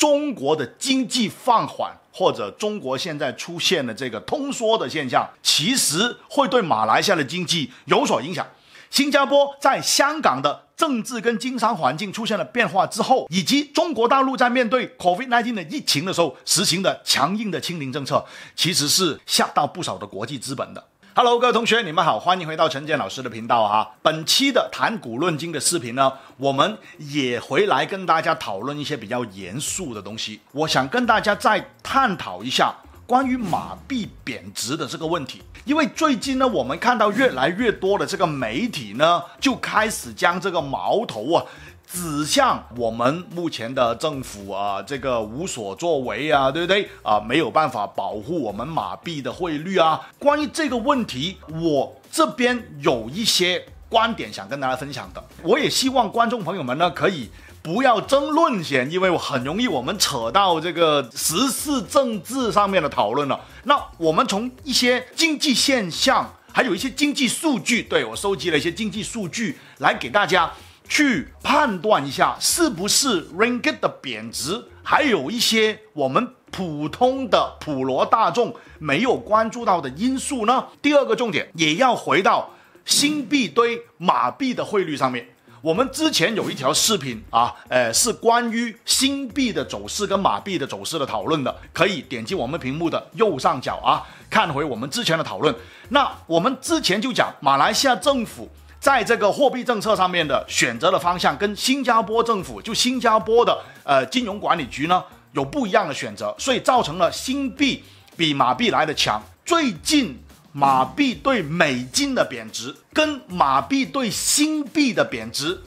中国的经济放缓，或者中国现在出现的这个通缩的现象，其实会对马来西亚的经济有所影响。新加坡在香港的政治跟经商环境出现了变化之后，以及中国大陆在面对 COVID-19 的疫情的时候实行的强硬的清零政策，其实是吓到不少的国际资本的。Hello，各位同学，你们好，欢迎回到陈剑老师的频道啊！本期的谈古论今的视频呢，我们也回来跟大家讨论一些比较严肃的东西。我想跟大家再探讨一下关于马币贬值的这个问题。因为最近呢，我们看到越来越多的这个媒体呢，就开始将这个矛头啊，指向我们目前的政府啊，这个无所作为啊，对不对啊？没有办法保护我们马币的汇率啊。关于这个问题，我这边有一些观点想跟大家分享的，我也希望观众朋友们呢，可以。不要争论先，因为我很容易我们扯到这个时事政治上面的讨论了。那我们从一些经济现象，还有一些经济数据，对我收集了一些经济数据来给大家去判断一下，是不是 Ringgit 的贬值，还有一些我们普通的普罗大众没有关注到的因素呢？第二个重点也要回到新币堆马币的汇率上面。我们之前有一条视频啊，呃，是关于新币的走势跟马币的走势的讨论的，可以点击我们屏幕的右上角啊，看回我们之前的讨论。那我们之前就讲，马来西亚政府在这个货币政策上面的选择的方向，跟新加坡政府就新加坡的呃金融管理局呢有不一样的选择，所以造成了新币比马币来的强。最近。马币对美金的贬值跟马币对新币的贬值，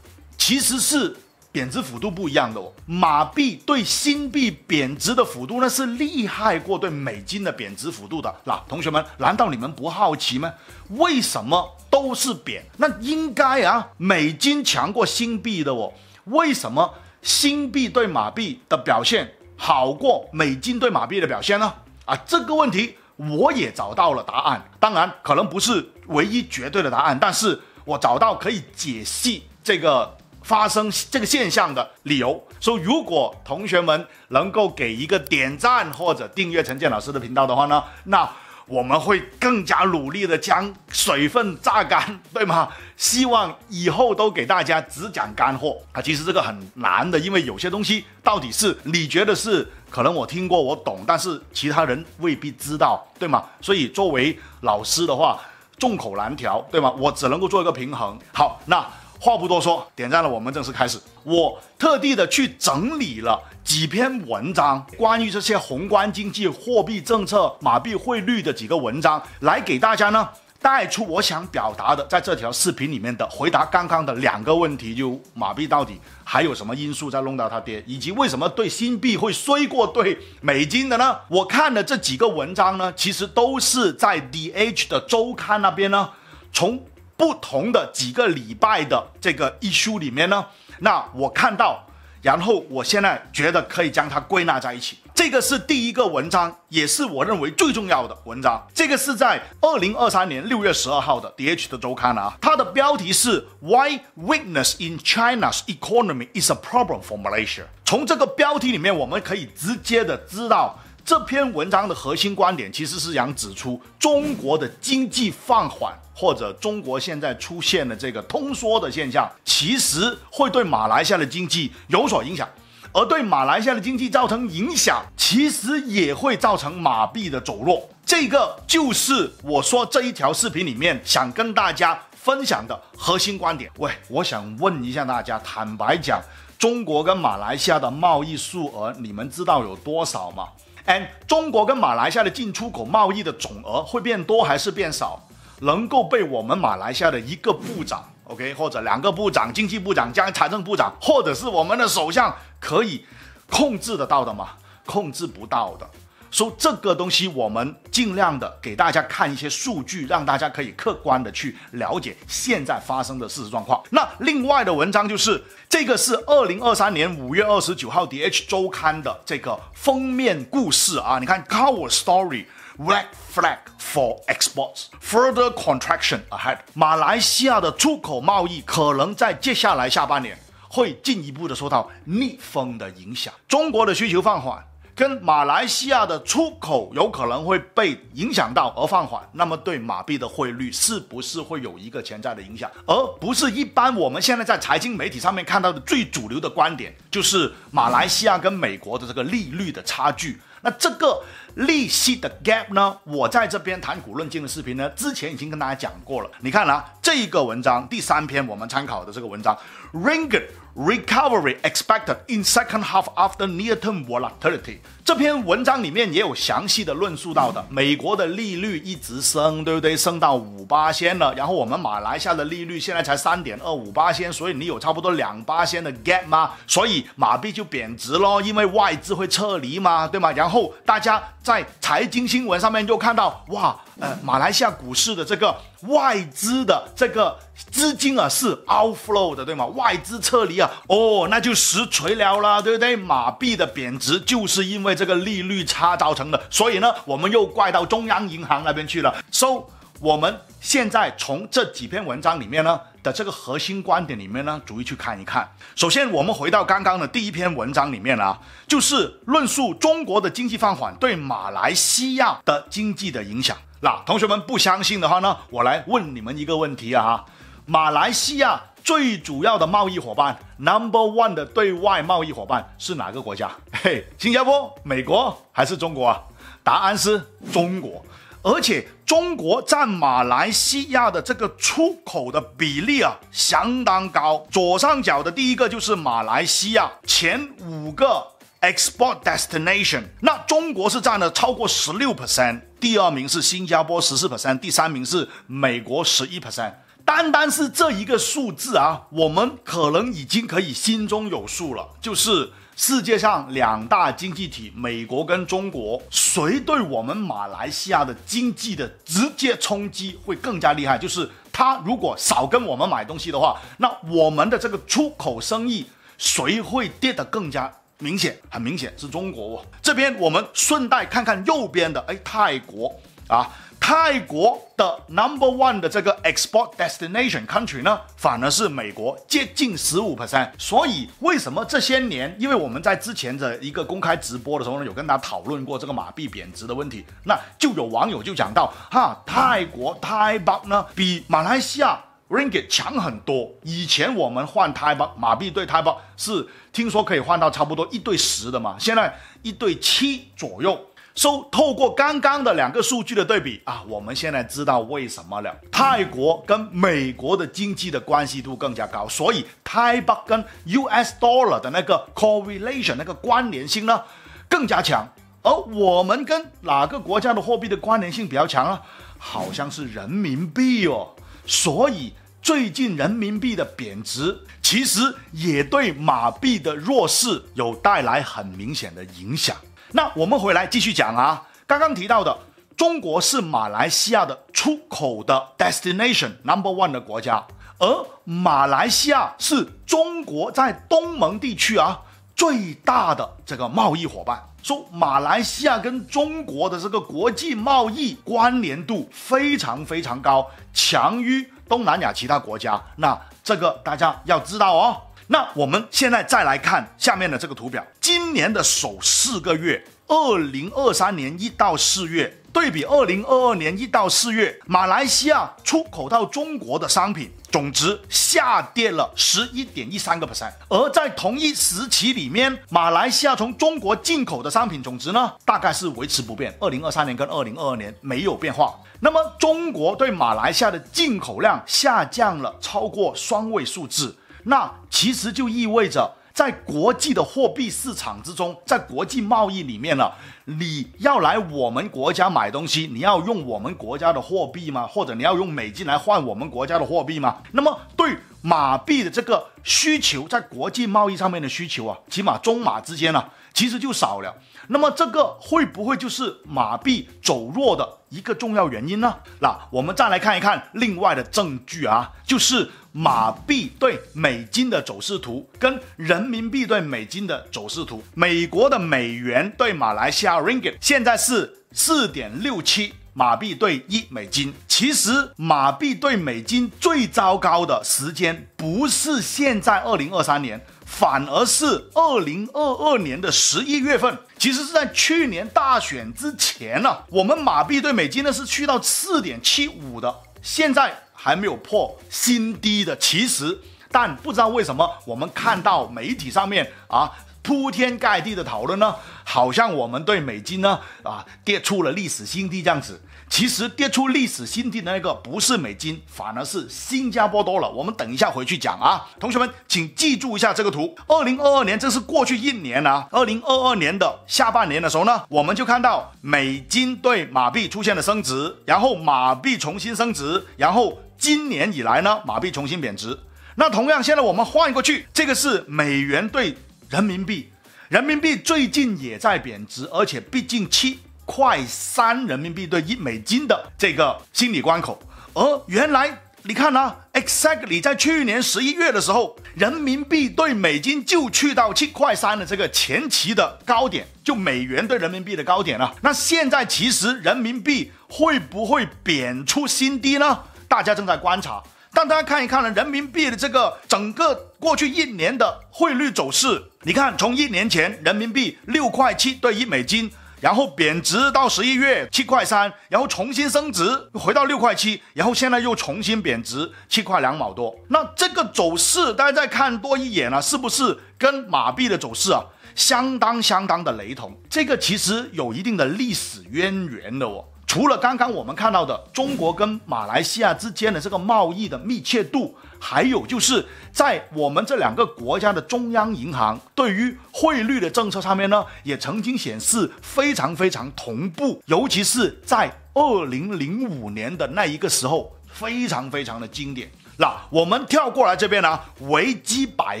其实是贬值幅度不一样的哦。马币对新币贬值的幅度呢，是厉害过对美金的贬值幅度的。那同学们，难道你们不好奇吗？为什么都是贬？那应该啊，美金强过新币的哦。为什么新币对马币的表现好过美金对马币的表现呢？啊，这个问题。我也找到了答案，当然可能不是唯一绝对的答案，但是我找到可以解析这个发生这个现象的理由。说如果同学们能够给一个点赞或者订阅陈建老师的频道的话呢，那。我们会更加努力的将水分榨干，对吗？希望以后都给大家只讲干货。啊，其实这个很难的，因为有些东西到底是你觉得是可能我听过我懂，但是其他人未必知道，对吗？所以作为老师的话，众口难调，对吗？我只能够做一个平衡。好，那。话不多说，点赞了，我们正式开始。我特地的去整理了几篇文章，关于这些宏观经济、货币政策、马币汇率的几个文章，来给大家呢带出我想表达的，在这条视频里面的回答。刚刚的两个问题，就马币到底还有什么因素在弄到它跌，以及为什么对新币会衰过对美金的呢？我看的这几个文章呢，其实都是在 DH 的周刊那边呢，从。不同的几个礼拜的这个一书里面呢，那我看到，然后我现在觉得可以将它归纳在一起。这个是第一个文章，也是我认为最重要的文章。这个是在二零二三年六月十二号的《DH 的周刊》啊，它的标题是 Why weakness in China's economy is a problem for Malaysia。从这个标题里面，我们可以直接的知道。这篇文章的核心观点其实是想指出，中国的经济放缓或者中国现在出现的这个通缩的现象，其实会对马来西亚的经济有所影响，而对马来西亚的经济造成影响，其实也会造成马币的走弱。这个就是我说这一条视频里面想跟大家分享的核心观点。喂，我想问一下大家，坦白讲，中国跟马来西亚的贸易数额，你们知道有多少吗？And 中国跟马来西亚的进出口贸易的总额会变多还是变少？能够被我们马来西亚的一个部长，OK，或者两个部长，经济部长加财政部长，或者是我们的首相可以控制得到的吗？控制不到的。说这个东西，我们尽量的给大家看一些数据，让大家可以客观的去了解现在发生的事实状况。那另外的文章就是这个是二零二三年五月二十九号《DH 周刊》的这个封面故事啊，你看 Cover Story: Red c k Flag for Exports Further Contraction Ahead。马来西亚的出口贸易可能在接下来下半年会进一步的受到逆风的影响，中国的需求放缓。跟马来西亚的出口有可能会被影响到而放缓，那么对马币的汇率是不是会有一个潜在的影响？而不是一般我们现在在财经媒体上面看到的最主流的观点，就是马来西亚跟美国的这个利率的差距。那这个利息的 gap 呢？我在这边谈股论金的视频呢，之前已经跟大家讲过了。你看啊，这一个文章第三篇我们参考的这个文章。r i g n i e r recovery expected in second half after near term volatility。这篇文章里面也有详细的论述到的，美国的利率一直升，对不对？升到五八仙了，然后我们马来西亚的利率现在才三点二五八仙，所以你有差不多两八仙的 gap 吗？所以马币就贬值咯，因为外资会撤离嘛，对吗？然后大家在财经新闻上面又看到，哇，呃，马来西亚股市的这个。外资的这个资金啊是 outflow 的，对吗？外资撤离啊，哦，那就实锤了啦，对不对？马币的贬值就是因为这个利率差造成的，所以呢，我们又怪到中央银行那边去了。So，我们现在从这几篇文章里面呢的这个核心观点里面呢，逐一去看一看。首先，我们回到刚刚的第一篇文章里面啊，就是论述中国的经济放缓对马来西亚的经济的影响。那同学们不相信的话呢？我来问你们一个问题啊哈！马来西亚最主要的贸易伙伴，Number One 的对外贸易伙伴是哪个国家？嘿，新加坡、美国还是中国啊？答案是中国，而且中国占马来西亚的这个出口的比例啊，相当高。左上角的第一个就是马来西亚前五个。Export destination，那中国是占了超过十六 percent，第二名是新加坡十四 percent，第三名是美国十一 percent。单单是这一个数字啊，我们可能已经可以心中有数了。就是世界上两大经济体，美国跟中国，谁对我们马来西亚的经济的直接冲击会更加厉害？就是他如果少跟我们买东西的话，那我们的这个出口生意谁会跌得更加？明显，很明显是中国哦。这边我们顺带看看右边的，哎，泰国啊，泰国的 number one 的这个 export destination country 呢，反而是美国，接近十五%。所以为什么这些年，因为我们在之前的一个公开直播的时候呢，有跟大家讨论过这个马币贬值的问题，那就有网友就讲到哈，泰国太棒呢，比马来西亚。Ringgit 强很多，以前我们换泰铢马币对泰铢是听说可以换到差不多一对十的嘛，现在一对七左右。So 透过刚刚的两个数据的对比啊，我们现在知道为什么了。泰国跟美国的经济的关系度更加高，所以泰铢跟 US Dollar 的那个 correlation 那个关联性呢更加强。而我们跟哪个国家的货币的关联性比较强啊？好像是人民币哦。所以最近人民币的贬值，其实也对马币的弱势有带来很明显的影响。那我们回来继续讲啊，刚刚提到的，中国是马来西亚的出口的 destination number one 的国家，而马来西亚是中国在东盟地区啊最大的这个贸易伙伴。说马来西亚跟中国的这个国际贸易关联度非常非常高，强于东南亚其他国家。那这个大家要知道哦。那我们现在再来看下面的这个图表，今年的首四个月。二零二三年一到四月，对比二零二二年一到四月，马来西亚出口到中国的商品总值下跌了十一点一三个 percent，而在同一时期里面，马来西亚从中国进口的商品总值呢，大概是维持不变，二零二三年跟二零二二年没有变化。那么中国对马来西亚的进口量下降了超过双位数字，那其实就意味着。在国际的货币市场之中，在国际贸易里面呢，你要来我们国家买东西，你要用我们国家的货币吗？或者你要用美金来换我们国家的货币吗？那么对马币的这个需求，在国际贸易上面的需求啊，起码中马之间呢，其实就少了。那么这个会不会就是马币走弱的？一个重要原因呢，那我们再来看一看另外的证据啊，就是马币对美金的走势图跟人民币对美金的走势图。美国的美元对马来西亚 Ringgit 现在是四点六七马币兑一美金。其实马币对美金最糟糕的时间不是现在二零二三年。反而是二零二二年的十一月份，其实是在去年大选之前呢。我们马币对美金呢是去到四点七五的，现在还没有破新低的。其实，但不知道为什么，我们看到媒体上面啊铺天盖地的讨论呢，好像我们对美金呢啊跌出了历史新低这样子。其实跌出历史新低的那个不是美金，反而是新加坡多了。我们等一下回去讲啊，同学们，请记住一下这个图。二零二二年，这是过去一年啊。二零二二年的下半年的时候呢，我们就看到美金对马币出现了升值，然后马币重新升值，然后今年以来呢，马币重新贬值。那同样，现在我们换过去，这个是美元对人民币，人民币最近也在贬值，而且毕竟七。快三人民币兑一美金的这个心理关口，而原来你看呢，exactly 在去年十一月的时候，人民币兑美金就去到七块三的这个前期的高点，就美元兑人民币的高点了。那现在其实人民币会不会贬出新低呢？大家正在观察。但大家看一看呢，人民币的这个整个过去一年的汇率走势，你看从一年前人民币六块七兑一美金。然后贬值到十一月七块三，然后重新升值回到六块七，然后现在又重新贬值七块两毛多。那这个走势，大家再看多一眼啊，是不是跟马币的走势啊相当相当的雷同？这个其实有一定的历史渊源的哦。除了刚刚我们看到的中国跟马来西亚之间的这个贸易的密切度，还有就是在我们这两个国家的中央银行对于汇率的政策上面呢，也曾经显示非常非常同步，尤其是在二零零五年的那一个时候，非常非常的经典。那我们跳过来这边呢？维基百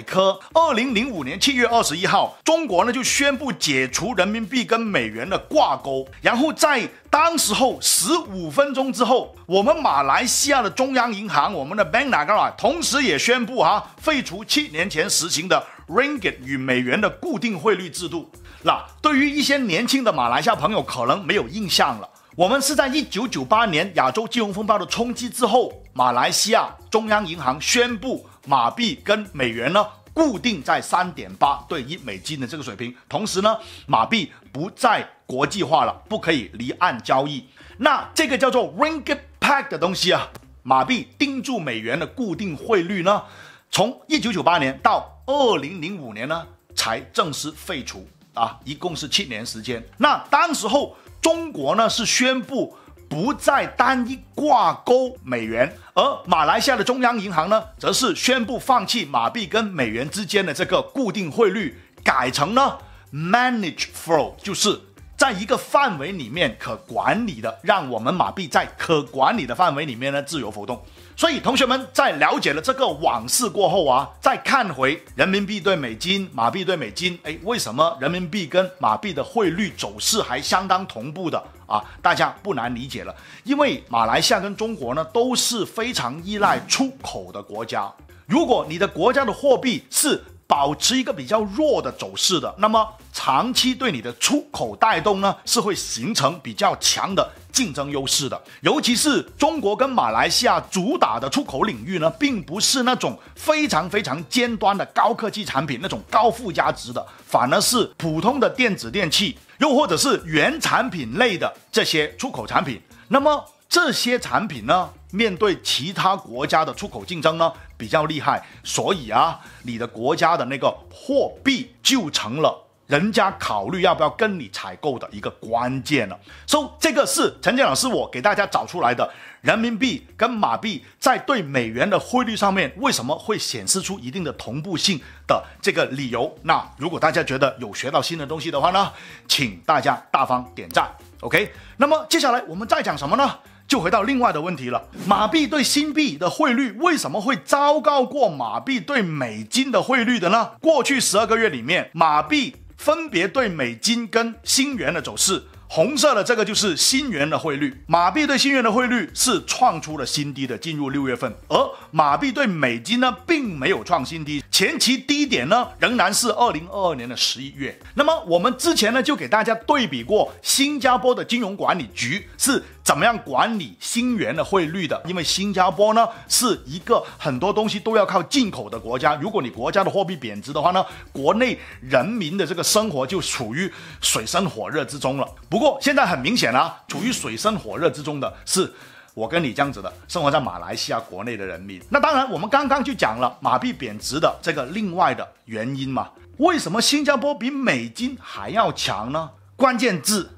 科，二零零五年七月二十一号，中国呢就宣布解除人民币跟美元的挂钩。然后在当时候十五分钟之后，我们马来西亚的中央银行，我们的 Bank Negara，同时也宣布哈废除七年前实行的 Ringgit 与美元的固定汇率制度。那对于一些年轻的马来西亚朋友可能没有印象了。我们是在一九九八年亚洲金融风暴的冲击之后。马来西亚中央银行宣布，马币跟美元呢固定在三点八对一美金的这个水平，同时呢，马币不再国际化了，不可以离岸交易。那这个叫做 Ringgit p c k 的东西啊，马币盯住美元的固定汇率呢，从一九九八年到二零零五年呢才正式废除啊，一共是七年时间。那当时候中国呢是宣布。不再单一挂钩美元，而马来西亚的中央银行呢，则是宣布放弃马币跟美元之间的这个固定汇率，改成呢 manage flow，就是。在一个范围里面可管理的，让我们马币在可管理的范围里面呢自由浮动。所以同学们在了解了这个往事过后啊，再看回人民币对美金、马币对美金，哎，为什么人民币跟马币的汇率走势还相当同步的啊？大家不难理解了，因为马来西亚跟中国呢都是非常依赖出口的国家。如果你的国家的货币是保持一个比较弱的走势的，那么长期对你的出口带动呢，是会形成比较强的竞争优势的。尤其是中国跟马来西亚主打的出口领域呢，并不是那种非常非常尖端的高科技产品，那种高附加值的，反而是普通的电子电器，又或者是原产品类的这些出口产品。那么这些产品呢？面对其他国家的出口竞争呢，比较厉害，所以啊，你的国家的那个货币就成了人家考虑要不要跟你采购的一个关键了。所以这个是陈建老师我给大家找出来的人民币跟马币在对美元的汇率上面为什么会显示出一定的同步性的这个理由。那如果大家觉得有学到新的东西的话呢，请大家大方点赞。OK，那么接下来我们再讲什么呢？就回到另外的问题了，马币对新币的汇率为什么会糟糕过马币对美金的汇率的呢？过去十二个月里面，马币分别对美金跟新元的走势，红色的这个就是新元的汇率，马币对新元的汇率是创出了新低的，进入六月份，而马币对美金呢，并没有创新低，前期低点呢仍然是二零二二年的十一月。那么我们之前呢，就给大家对比过，新加坡的金融管理局是。怎么样管理新元的汇率的？因为新加坡呢是一个很多东西都要靠进口的国家。如果你国家的货币贬值的话呢，国内人民的这个生活就处于水深火热之中了。不过现在很明显啊，处于水深火热之中的是我跟你这样子的生活在马来西亚国内的人民。那当然，我们刚刚就讲了马币贬值的这个另外的原因嘛。为什么新加坡比美金还要强呢？关键字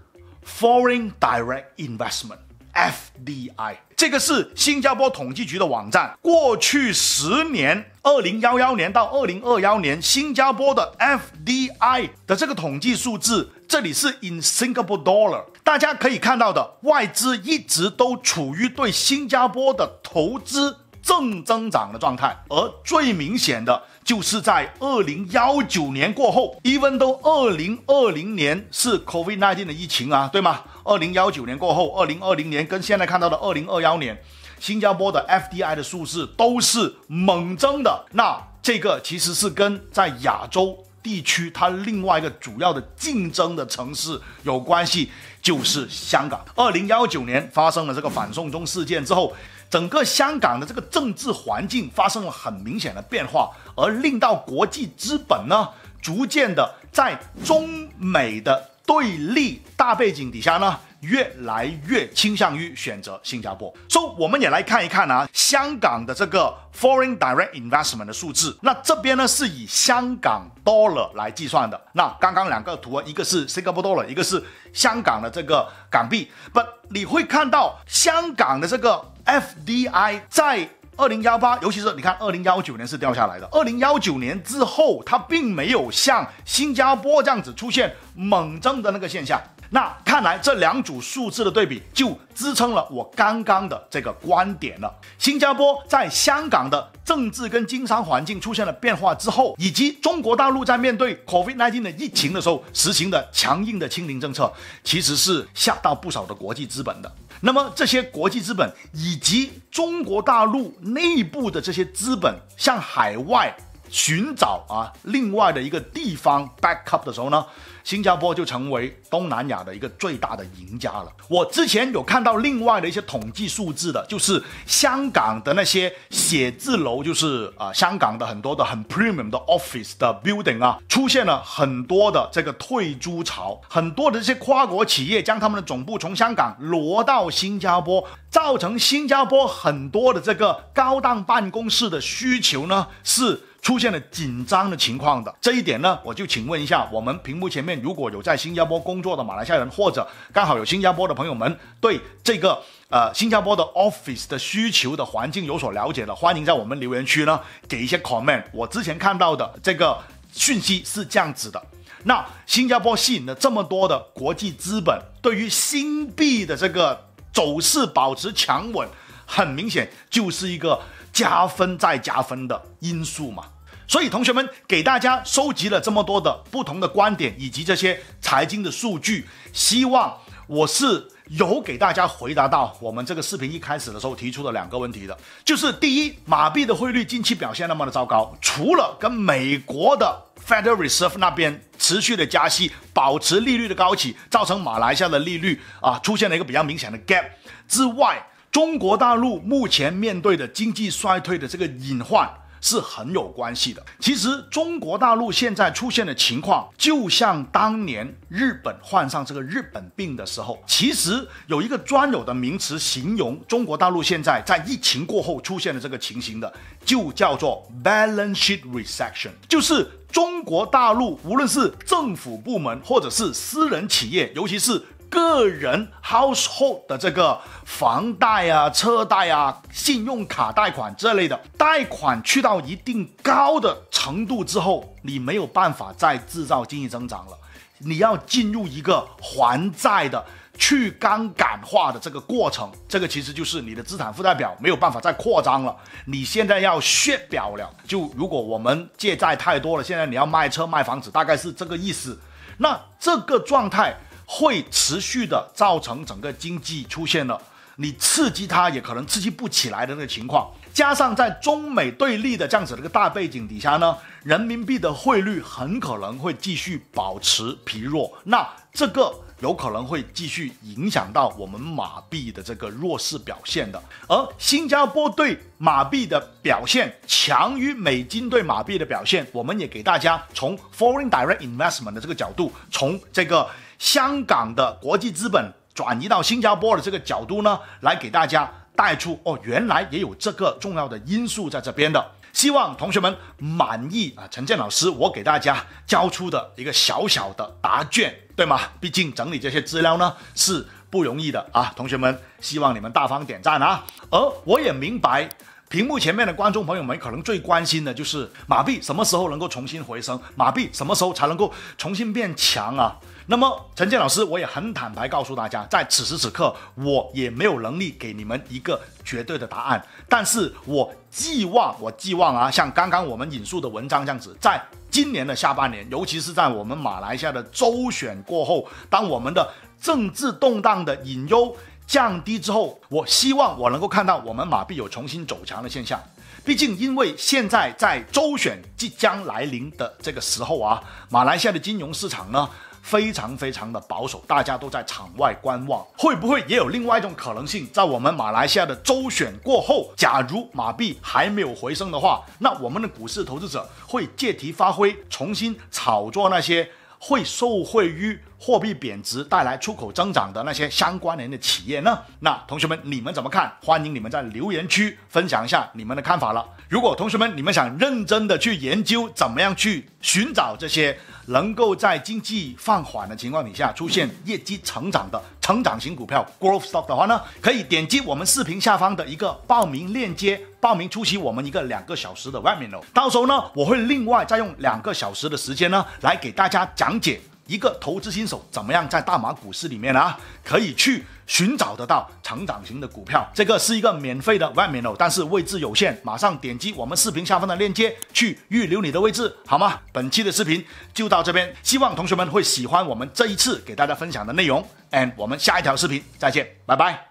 Foreign Direct Investment (FDI) 这个是新加坡统计局的网站，过去十年，二零幺幺年到二零二幺年，新加坡的 FDI 的这个统计数字，这里是 in Singapore dollar，大家可以看到的，外资一直都处于对新加坡的投资正增长的状态，而最明显的。就是在二零幺九年过后，even 都二零二零年是 COVID nineteen 的疫情啊，对吗？二零幺九年过后，二零二零年跟现在看到的二零二幺年，新加坡的 FDI 的数字都是猛增的。那这个其实是跟在亚洲地区它另外一个主要的竞争的城市有关系，就是香港。二零幺九年发生了这个反送中事件之后。整个香港的这个政治环境发生了很明显的变化，而令到国际资本呢，逐渐的在中美的对立大背景底下呢，越来越倾向于选择新加坡。所以我们也来看一看啊，香港的这个 foreign direct investment 的数字，那这边呢是以香港 dollar 来计算的。那刚刚两个图啊，一个是 Singapore dollar，一个是香港的这个港币，不，你会看到香港的这个。FDI 在二零幺八，尤其是你看二零幺九年是掉下来的。二零幺九年之后，它并没有像新加坡这样子出现猛增的那个现象。那看来这两组数字的对比，就支撑了我刚刚的这个观点了。新加坡在香港的政治跟经商环境出现了变化之后，以及中国大陆在面对 COVID-19 的疫情的时候，实行的强硬的清零政策，其实是吓到不少的国际资本的。那么这些国际资本以及中国大陆内部的这些资本向海外寻找啊另外的一个地方 backup 的时候呢？新加坡就成为东南亚的一个最大的赢家了。我之前有看到另外的一些统计数字的，就是香港的那些写字楼，就是啊，香港的很多的很 premium 的 office 的 building 啊，出现了很多的这个退租潮，很多的这些跨国企业将他们的总部从香港挪到新加坡，造成新加坡很多的这个高档办公室的需求呢是。出现了紧张的情况的这一点呢，我就请问一下，我们屏幕前面如果有在新加坡工作的马来西亚人，或者刚好有新加坡的朋友们对这个呃新加坡的 office 的需求的环境有所了解的，欢迎在我们留言区呢给一些 comment。我之前看到的这个讯息是这样子的，那新加坡吸引了这么多的国际资本，对于新币的这个走势保持强稳，很明显就是一个。加分再加分的因素嘛，所以同学们给大家收集了这么多的不同的观点以及这些财经的数据，希望我是有给大家回答到我们这个视频一开始的时候提出的两个问题的，就是第一，马币的汇率近期表现那么的糟糕，除了跟美国的 Federal Reserve 那边持续的加息，保持利率的高企，造成马来西亚的利率啊出现了一个比较明显的 gap 之外。中国大陆目前面对的经济衰退的这个隐患是很有关系的。其实，中国大陆现在出现的情况，就像当年日本患上这个“日本病”的时候，其实有一个专有的名词形容中国大陆现在在疫情过后出现的这个情形的，就叫做 “balan c e sheet recession”，就是中国大陆无论是政府部门或者是私人企业，尤其是。个人 household 的这个房贷啊、车贷啊、信用卡贷款这类的贷款去到一定高的程度之后，你没有办法再制造经济增长了，你要进入一个还债的去杠杆化的这个过程，这个其实就是你的资产负债表没有办法再扩张了，你现在要血表了。就如果我们借债太多了，现在你要卖车卖房子，大概是这个意思。那这个状态。会持续的造成整个经济出现了你刺激它也可能刺激不起来的那个情况，加上在中美对立的这样子的一个大背景底下呢，人民币的汇率很可能会继续保持疲弱，那这个有可能会继续影响到我们马币的这个弱势表现的，而新加坡对马币的表现强于美金对马币的表现，我们也给大家从 foreign direct investment 的这个角度，从这个。香港的国际资本转移到新加坡的这个角度呢，来给大家带出哦，原来也有这个重要的因素在这边的。希望同学们满意啊，陈建老师，我给大家交出的一个小小的答卷，对吗？毕竟整理这些资料呢是不容易的啊。同学们，希望你们大方点赞啊。而我也明白，屏幕前面的观众朋友们可能最关心的就是马币什么时候能够重新回升，马币什么时候才能够重新变强啊。那么，陈建老师，我也很坦白告诉大家，在此时此刻，我也没有能力给你们一个绝对的答案。但是我寄望，我寄望啊，像刚刚我们引述的文章这样子，在今年的下半年，尤其是在我们马来西亚的周选过后，当我们的政治动荡的隐忧降低之后，我希望我能够看到我们马币有重新走强的现象。毕竟，因为现在在周选即将来临的这个时候啊，马来西亚的金融市场呢？非常非常的保守，大家都在场外观望，会不会也有另外一种可能性？在我们马来西亚的周选过后，假如马币还没有回升的话，那我们的股市投资者会借题发挥，重新炒作那些会受惠于。货币贬值带来出口增长的那些相关联的企业呢？那同学们你们怎么看？欢迎你们在留言区分享一下你们的看法了。如果同学们你们想认真的去研究怎么样去寻找这些能够在经济放缓的情况底下出现业绩成长的成长型股票 （growth stock） 的话呢，可以点击我们视频下方的一个报名链接，报名出席我们一个两个小时的 webinar。到时候呢，我会另外再用两个小时的时间呢来给大家讲解。一个投资新手怎么样在大马股市里面啊，可以去寻找得到成长型的股票？这个是一个免费的万免哦，但是位置有限，马上点击我们视频下方的链接去预留你的位置，好吗？本期的视频就到这边，希望同学们会喜欢我们这一次给大家分享的内容，and 我们下一条视频再见，拜拜。